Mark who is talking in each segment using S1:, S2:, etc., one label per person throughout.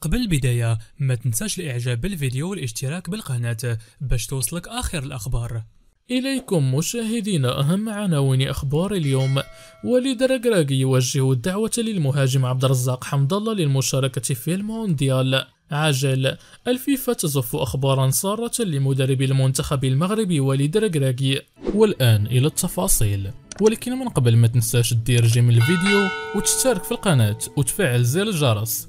S1: قبل البداية ما تنساش الاعجاب بالفيديو والاشتراك بالقناة باش توصلك اخر الاخبار إليكم مشاهدينا أهم عناوين أخبار اليوم وليد ركراكي يوجه الدعوة للمهاجم عبد الرزاق حمد الله للمشاركة في المونديال عجل الفيفا تزف أخبارا سارة لمدرب المنتخب المغربي وليد ركراكي والآن إلى التفاصيل ولكن من قبل ما تنساش دير جيم الفيديو وتشترك في القناة وتفعل زر الجرس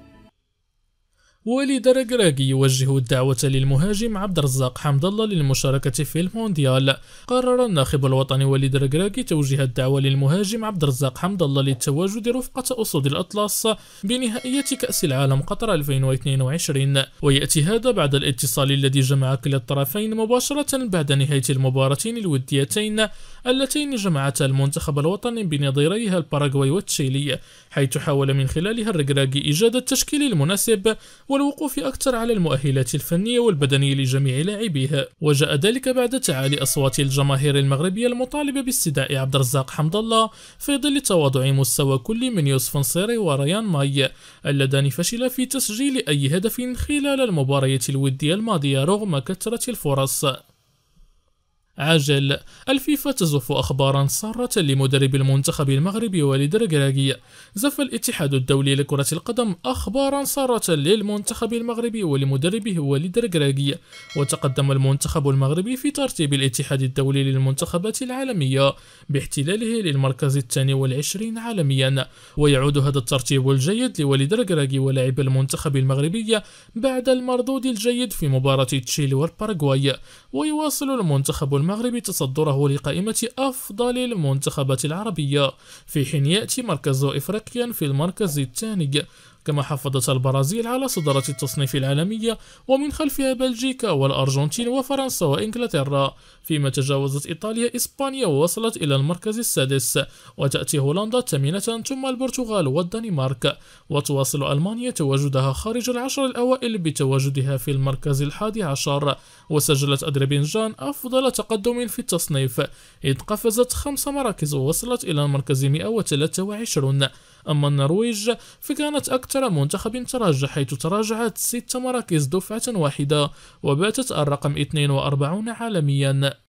S1: وليد ركراكي يوجه الدعوة للمهاجم عبد الرزاق حمد الله للمشاركة في المونديال قرر الناخب الوطني وليد ركراكي توجيه الدعوة للمهاجم عبد الرزاق حمد الله للتواجد رفقة أسود الأطلس بنهائية كأس العالم قطر 2022 ويأتي هذا بعد الاتصال الذي جمع كلا الطرفين مباشرة بعد نهاية المباراتين الوديتين اللتين جمعتا المنتخب الوطني بنظيريها الباراغواي والتشيلي حيث حاول من خلالها الركراكي إيجاد التشكيل المناسب والوقوف أكثر على المؤهلات الفنية والبدنية لجميع لاعبيها وجاء ذلك بعد تعالي أصوات الجماهير المغربية المطالبة باستدعاء عبد الرزاق حمد الله في ظل تواضع مستوى كل من يوسف نصيري وريان ماي اللذان فشلا في تسجيل أي هدف خلال المباراة الودية الماضية رغم كثرة الفرص عاجل الفيفا تزف أخبارا سارة لمدرب المنتخب المغربي وليد ركراكي زف الاتحاد الدولي لكرة القدم أخبارا سارة للمنتخب المغربي ولمدربه وليد ركراكي وتقدم المنتخب المغربي في ترتيب الاتحاد الدولي للمنتخبات العالمية باحتلاله للمركز الثاني والعشرين عالميا ويعود هذا الترتيب الجيد لوليد ركراكي ولاعب المنتخب المغربي بعد المردود الجيد في مباراة تشيلي والباراغواي ويواصل المنتخب المغربي المغرب تصدره لقائمة أفضل المنتخبات العربية في حين يأتي مركز إفريقيا في المركز الثاني كما حافظت البرازيل على صدارة التصنيف العالمية ومن خلفها بلجيكا والأرجنتين وفرنسا وإنجلترا فيما تجاوزت إيطاليا إسبانيا ووصلت إلى المركز السادس وتأتي هولندا ثامنة ثم البرتغال والدنمارك وتواصل ألمانيا تواجدها خارج العشر الأوائل بتواجدها في المركز الحادي عشر وسجلت أذربيجان أفضل تقدم في التصنيف إذ قفزت خمس مراكز ووصلت إلى المركز 123 أما النرويج فكانت أكثر منتخب تراجع حيث تراجعت ست مراكز دفعة واحدة وباتت الرقم 42 عالميا